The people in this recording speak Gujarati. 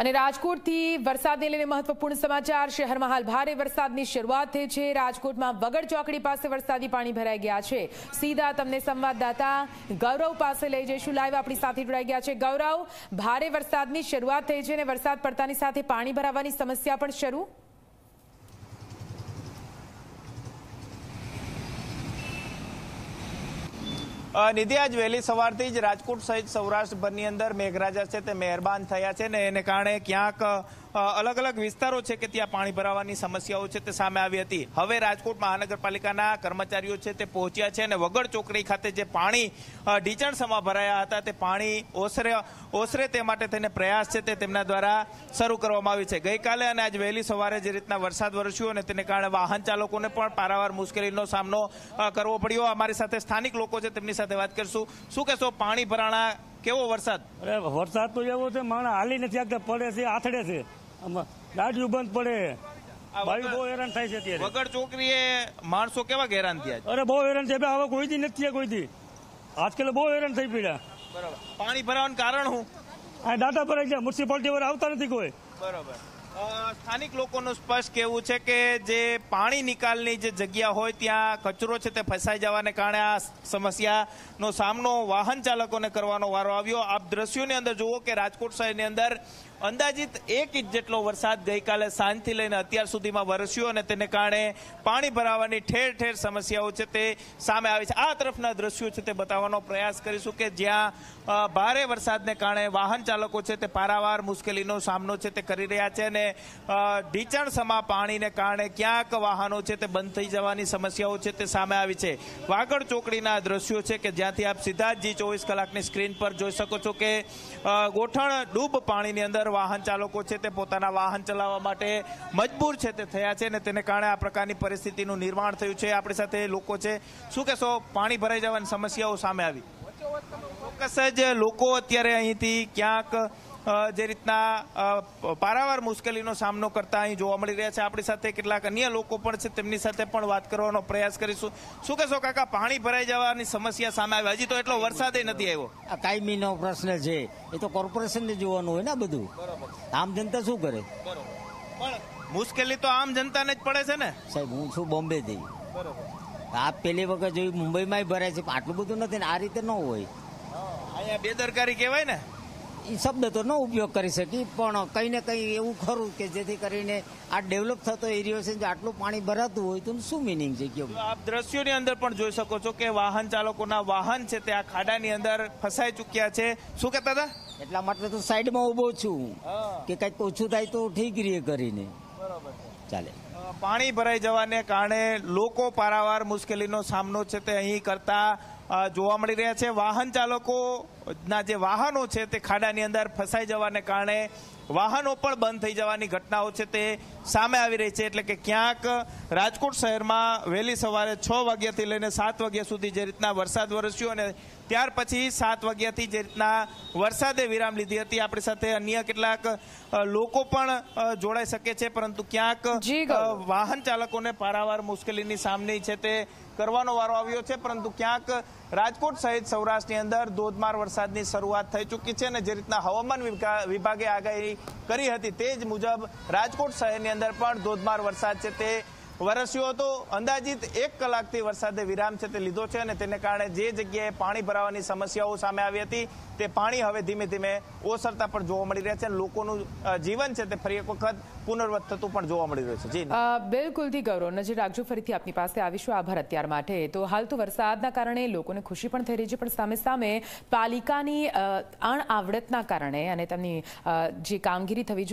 અને રાજકોટથી વરસાદને લઈને મહત્વપૂર્ણ સમાચાર શહેરમાં હાલ ભારે વરસાદની શરૂઆત થઈ છે રાજકોટમાં વગર ચોકડી પાસે વરસાદી પાણી ભરાઈ ગયા છે સીધા તમને સંવાદદાતા ગૌરવ પાસે લઈ જઈશું લાઈવ આપણી સાથે જોડાઈ ગયા છે ગૌરવ ભારે વરસાદની શરૂઆત થઈ છે અને વરસાદ પડતાની સાથે પાણી ભરાવાની સમસ્યા પણ શરૂ નિધિ આજ વહેલી સવારથી જ રાજકોટ સહિત સૌરાષ્ટ્રભરની અંદર મેઘરાજા છે તે મહેરબાન થયા છે ને એને કારણે ક્યાંક અલગ અલગ વિસ્તારો છે કે ત્યાં પાણી ભરાવાની સમસ્યાઓ છે તે સામે આવી હતી હવે રાજકોટ મહાનગરપાલિકાના કર્મચારીઓ છે તે પહોંચ્યા છે અને વગર ચોકડી ખાતે જે પાણી ઢીચણ સમા ભરાયા હતા તે પાણી ઓસરે ઓસરે તે માટે તેને પ્રયાસ છે તે તેમના દ્વારા શરૂ કરવામાં આવી છે ગઈકાલે અને આજ વહેલી સવારે જે રીતના વરસાદ વરસ્યો અને તેને કારણે વાહન ચાલકોને પણ પારાવાર મુશ્કેલીનો સામનો કરવો પડ્યો અમારી સાથે સ્થાનિક લોકો છે તેમની સાથે વાત કરશું શું કહેશો પાણી ભરાણા કેવો વરસાદ વરસાદ તો એવો છે માણસ હાલી નથી આગળ પડે છે આથડે છે દાઢિયું બંધ પડે ભાઈ બહુ હેરાન થાય છે અત્યારે વગર ચોકરીએ માણસો કેવા હેરાન થયા અરે બહુ હેરાન છે હવે કોઈ દી નથી કોઈ દી આજકાલ બહુ હેરાન થઈ પડ્યા બરાબર પાણી ભરાવાનું કારણ હું આ ડાટા ભરાઈ ગયા મ્યુનિસિપાલિટી વાળા આવતા નથી કોઈ બરાબર સ્થાનિક લોકોનું સ્પષ્ટ કહેવું છે કે જે પાણી નિકાલની જે જગ્યા હોય ત્યાં કચરો છે તે ફસાઈ જવાને કારણે આ સમસ્યાનો સામનો વાહન ચાલકોને કરવાનો વારો આવ્યો આપ દ્રશ્યોની અંદર જુઓ કે રાજકોટ શહેરની અંદર અંદાજિત એક ઇંચ જેટલો વરસાદ ગઈકાલે સાંજથી લઈને અત્યાર સુધીમાં વરસ્યો અને તેને કારણે પાણી ભરાવાની ઠેર ઠેર સમસ્યાઓ છે તે સામે આવી છે આ તરફના દ્રશ્યો છે તે બતાવવાનો પ્રયાસ કરીશું કે જ્યાં ભારે વરસાદને કારણે વાહન ચાલકો છે તે પારાવાર મુશ્કેલીનો સામનો છે તે કરી રહ્યા છે અને ઢીચણ સમા પાણીને કારણે ક્યાંક વાહનો છે તે બંધ થઈ જવાની સમસ્યાઓ છે તે સામે આવી છે વાગડ ચોકડીના દ્રશ્યો છે કે જ્યાંથી આપ સીધા જ ચોવીસ કલાકની સ્ક્રીન પર જોઈ શકો છો કે ગોઠણ ડૂબ પાણીની અંદર વાહન ચાલકો છે તે પોતાના વાહન ચલાવવા માટે મજબૂર છે તે થયા છે અને તેને કારણે આ પ્રકારની પરિસ્થિતિનું નિર્માણ થયું છે આપણી સાથે લોકો છે શું કહેશો પાણી ભરાઈ જવાની સમસ્યાઓ સામે આવી ચોક્કસ જ લોકો અત્યારે અહીંથી ક્યાંક જે રીતના પારાવાર મુશ્કેલીનો સામનો કરતા અહીં જોવા મળી રહ્યા છે આપણી સાથે કેટલાક અન્ય લોકો પણ છે તેમની સાથે પણ વાત કરવાનો પ્રયાસ કરીશું શું કહેશો કાકા પાણી ભરાઈ જવાની સમસ્યા સામે આવી હજી તો એટલો વરસાદ નથી આવ્યો આ કાયમીનો પ્રશ્ન છે એ તો કોર્પોરેશનને જોવાનું હોય ને બધું આમ જનતા શું કરે મુશ્કેલી તો આમ જનતાને જ પડે છે ને સાહેબ હું છું બોમ્બે બોમ્બેથી આ પેલી વખત જોયું મુંબઈમાં ભરાય છે આટલું બધું નથી ને આ રીતે ન હોય અહીંયા બેદરકારી કહેવાય ને એ શબ્દ તો ન ઉપયોગ કરી શકી પણ કંઈ ને કંઈ એવું ખરું કે જેથી કરીને આ ડેવલપ થતો એરિયો છે જો આટલું પાણી ભરાતું હોય તો શું મિનિંગ છે કેવું આપ દ્રશ્યોની અંદર પણ જોઈ શકો છો કે વાહન ચાલકોના વાહન છે તે આ ખાડાની અંદર ફસાઈ ચૂક્યા છે શું કહેતા હતા એટલા માટે તો સાઈડમાં ઊભો છું કે કંઈક ઓછું થાય તો ઠીક રીએ કરીને બરાબર ચાલે પાણી ભરાઈ જવાને કારણે લોકો પારાવાર મુશ્કેલીનો સામનો છે તે અહીં કરતા જોવા મળી રહ્યા છે વાહન ચાલકો ના જે વાહનો છે તે ખાડાની અંદર ફસાઈ જવાને કારણે વાહનો પણ બંધ થઈ જવાની ઘટનાઓ છે તે સામે આવી રહી છે એટલે કે ક્યાંક રાજકોટ શહેરમાં વહેલી સવારે છ વાગ્યાથી લઈને સાત વાગ્યા સુધી જે રીતના વરસાદ વરસ્યો અને ત્યાર પછી સાત વાગ્યાથી જે રીતના વરસાદે વિરામ લીધી હતી આપણી સાથે અન્ય કેટલાક લોકો પણ જોડાઈ શકે છે પરંતુ ક્યાંક વાહન ચાલકોને પારાવાર મુશ્કેલીની સામની છે તે કરવાનો વારો આવ્યો છે પરંતુ ક્યાંક રાજકોટ સહિત સૌરાષ્ટ્રની અંદર ધોધમાર વરસાદ વરસાદની શરૂઆત થઈ ચૂકી છે અને જે રીતના હવામાન વિભાગે આગાહી કરી હતી તે જ મુજબ રાજકોટ શહેરની અંદર પણ ધોધમાર વરસાદ છે તે વરસ્યો હતો અંદાજિત એક કલાકથી વરસાદે વિરામ છે તે લીધો છે અને તેને કારણે જે જગ્યાએ પાણી ભરાવાની સમસ્યાઓ સામે આવી હતી તે પાણી હવે ધીમે ધીમે ઓસરતા પણ જોવા મળી રહ્યા છે લોકોનું જીવન છે તે ફરી એક વખત પુનર્વત થતું પણ જોવા મળી રહ્યું છે જી બિલકુલથી ગૌરવ નજર રાખજો ફરીથી આપની પાસે આવીશું આભાર અત્યાર માટે તો હાલ તો વરસાદના કારણે લોકોને ખુશી પણ થઈ રહી છે પણ સામે સામે પાલિકાની આવડતના કારણે અને તેમની જે કામગીરી થવી જોઈએ